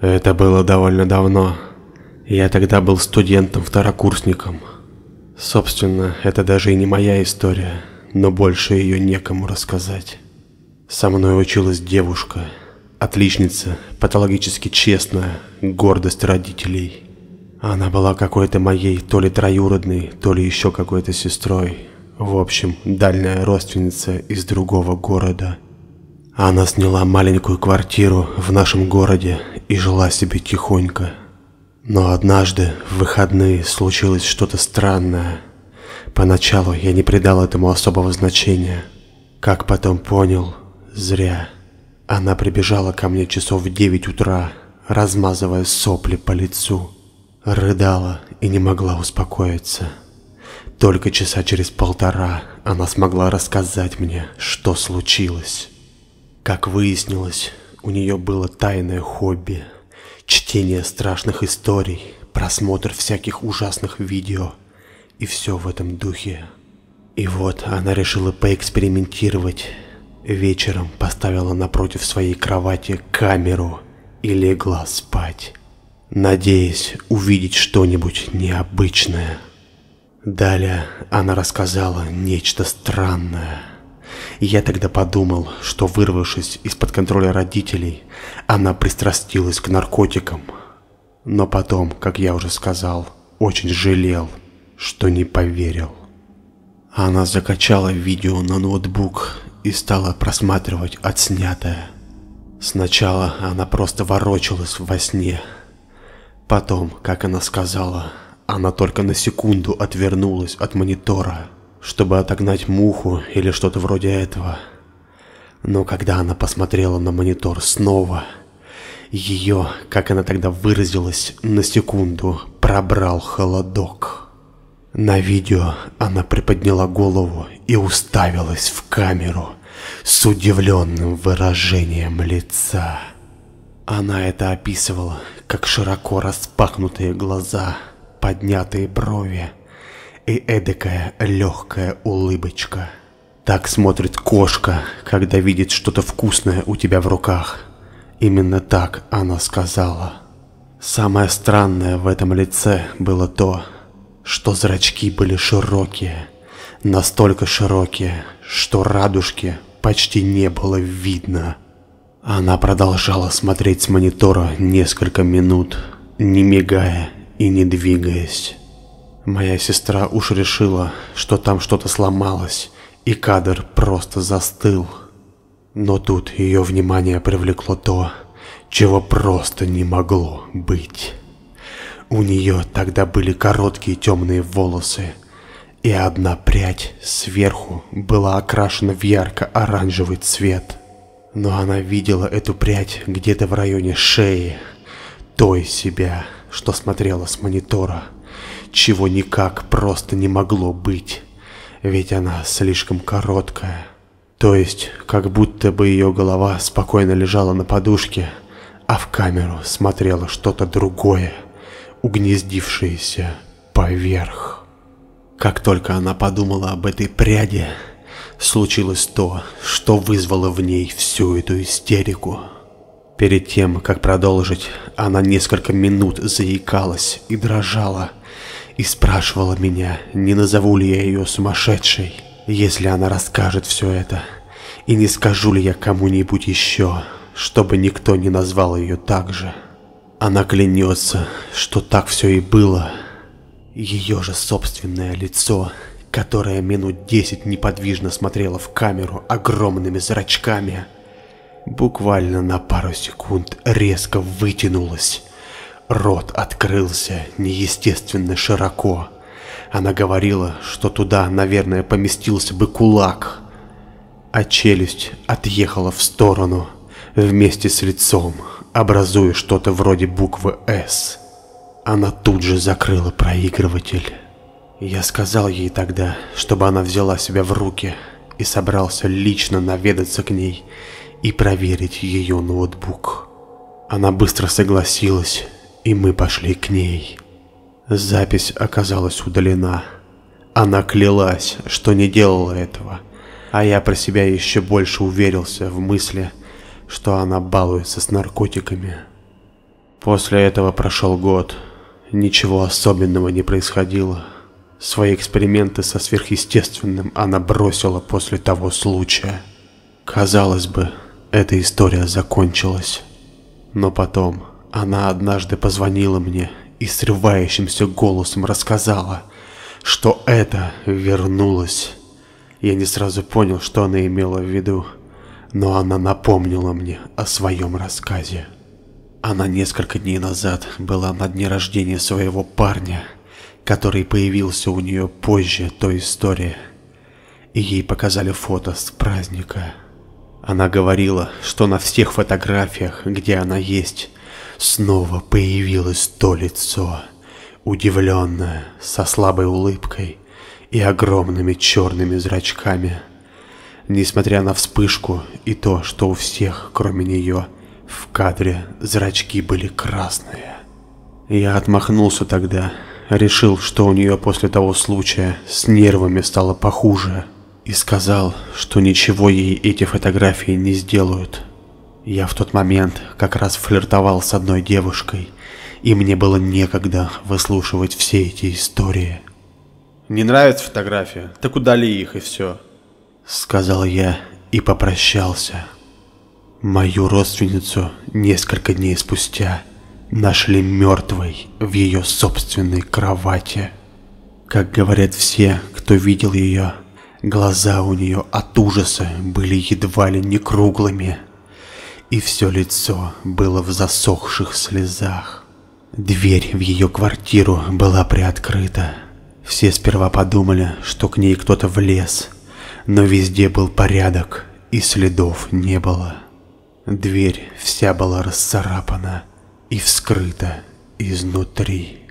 Это было довольно давно. Я тогда был студентом-второкурсником. Собственно, это даже и не моя история, но больше ее некому рассказать. Со мной училась девушка, отличница, патологически честная, гордость родителей. Она была какой-то моей то ли троюродной, то ли еще какой-то сестрой. В общем, дальняя родственница из другого города – она сняла маленькую квартиру в нашем городе и жила себе тихонько. Но однажды в выходные случилось что-то странное. Поначалу я не придал этому особого значения. Как потом понял, зря. Она прибежала ко мне часов в девять утра, размазывая сопли по лицу. Рыдала и не могла успокоиться. Только часа через полтора она смогла рассказать мне, что случилось. Как выяснилось, у нее было тайное хобби – чтение страшных историй, просмотр всяких ужасных видео и все в этом духе. И вот она решила поэкспериментировать. Вечером поставила напротив своей кровати камеру и легла спать, надеясь увидеть что-нибудь необычное. Далее она рассказала нечто странное – и я тогда подумал, что вырвавшись из-под контроля родителей, она пристрастилась к наркотикам. Но потом, как я уже сказал, очень жалел, что не поверил. Она закачала видео на ноутбук и стала просматривать отснятое. Сначала она просто ворочалась во сне. Потом, как она сказала, она только на секунду отвернулась от монитора чтобы отогнать муху или что-то вроде этого. Но когда она посмотрела на монитор снова, ее, как она тогда выразилась, на секунду пробрал холодок. На видео она приподняла голову и уставилась в камеру с удивленным выражением лица. Она это описывала, как широко распахнутые глаза, поднятые брови, и эдакая легкая улыбочка. Так смотрит кошка, когда видит что-то вкусное у тебя в руках. Именно так она сказала. Самое странное в этом лице было то, что зрачки были широкие, настолько широкие, что радужки почти не было видно. Она продолжала смотреть с монитора несколько минут, не мигая и не двигаясь. Моя сестра уж решила, что там что-то сломалось, и кадр просто застыл. Но тут ее внимание привлекло то, чего просто не могло быть. У нее тогда были короткие темные волосы, и одна прядь сверху была окрашена в ярко-оранжевый цвет. Но она видела эту прядь где-то в районе шеи, той себя, что смотрела с монитора – чего никак просто не могло быть, ведь она слишком короткая. То есть, как будто бы ее голова спокойно лежала на подушке, а в камеру смотрело что-то другое, угнездившееся поверх. Как только она подумала об этой пряди, случилось то, что вызвало в ней всю эту истерику. Перед тем, как продолжить, она несколько минут заикалась и дрожала, и спрашивала меня, не назову ли я ее сумасшедшей, если она расскажет все это, и не скажу ли я кому-нибудь еще, чтобы никто не назвал ее так же. Она клянется, что так все и было. Ее же собственное лицо, которое минут десять неподвижно смотрело в камеру огромными зрачками, буквально на пару секунд резко вытянулось Рот открылся неестественно широко. Она говорила, что туда, наверное, поместился бы кулак, а челюсть отъехала в сторону вместе с лицом, образуя что-то вроде буквы «С». Она тут же закрыла проигрыватель. Я сказал ей тогда, чтобы она взяла себя в руки и собрался лично наведаться к ней и проверить ее ноутбук. Она быстро согласилась и мы пошли к ней. Запись оказалась удалена. Она клялась, что не делала этого, а я про себя еще больше уверился в мысли, что она балуется с наркотиками. После этого прошел год. Ничего особенного не происходило. Свои эксперименты со сверхъестественным она бросила после того случая. Казалось бы, эта история закончилась. Но потом она однажды позвонила мне и срывающимся голосом рассказала, что это вернулось. Я не сразу понял, что она имела в виду, но она напомнила мне о своем рассказе. Она несколько дней назад была на дне рождения своего парня, который появился у нее позже той истории, и ей показали фото с праздника. Она говорила, что на всех фотографиях, где она есть, Снова появилось то лицо, удивленное, со слабой улыбкой и огромными черными зрачками. Несмотря на вспышку и то, что у всех, кроме нее, в кадре зрачки были красные. Я отмахнулся тогда, решил, что у нее после того случая с нервами стало похуже, и сказал, что ничего ей эти фотографии не сделают, я в тот момент как раз флиртовал с одной девушкой, и мне было некогда выслушивать все эти истории. «Не нравится фотография? Так удали их и все», — сказал я и попрощался. Мою родственницу несколько дней спустя нашли мертвой в ее собственной кровати. Как говорят все, кто видел ее, глаза у нее от ужаса были едва ли не круглыми, и все лицо было в засохших слезах. Дверь в ее квартиру была приоткрыта. Все сперва подумали, что к ней кто-то влез, но везде был порядок и следов не было. Дверь вся была расцарапана и вскрыта изнутри.